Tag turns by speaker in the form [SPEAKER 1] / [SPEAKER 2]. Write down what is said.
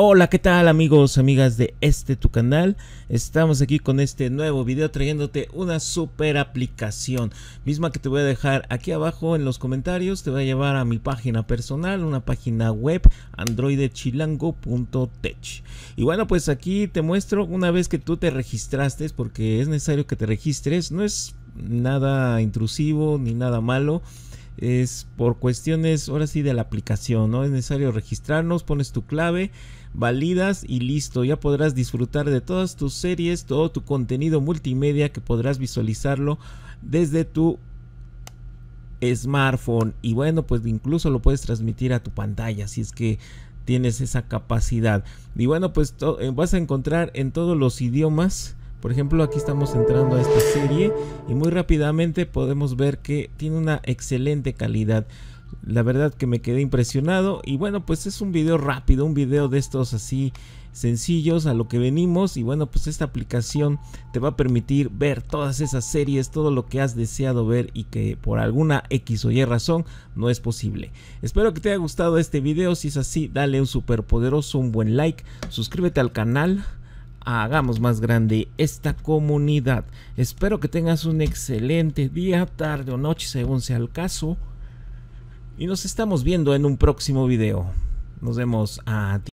[SPEAKER 1] Hola, ¿qué tal amigos, amigas de este tu canal? Estamos aquí con este nuevo video trayéndote una super aplicación, misma que te voy a dejar aquí abajo en los comentarios, te voy a llevar a mi página personal, una página web androidechilango.tech. Y bueno, pues aquí te muestro una vez que tú te registraste, porque es necesario que te registres, no es nada intrusivo ni nada malo es por cuestiones ahora sí de la aplicación, ¿no? Es necesario registrarnos, pones tu clave, validas y listo, ya podrás disfrutar de todas tus series, todo tu contenido multimedia que podrás visualizarlo desde tu smartphone y bueno, pues incluso lo puedes transmitir a tu pantalla, si es que tienes esa capacidad. Y bueno, pues eh, vas a encontrar en todos los idiomas por ejemplo, aquí estamos entrando a esta serie y muy rápidamente podemos ver que tiene una excelente calidad. La verdad que me quedé impresionado y bueno, pues es un video rápido, un video de estos así sencillos a lo que venimos y bueno pues esta aplicación te va a permitir ver todas esas series todo lo que has deseado ver y que por alguna x o y razón no es posible espero que te haya gustado este video si es así dale un super poderoso un buen like suscríbete al canal hagamos más grande esta comunidad. Espero que tengas un excelente día, tarde o noche, según sea el caso. Y nos estamos viendo en un próximo video. Nos vemos a ti.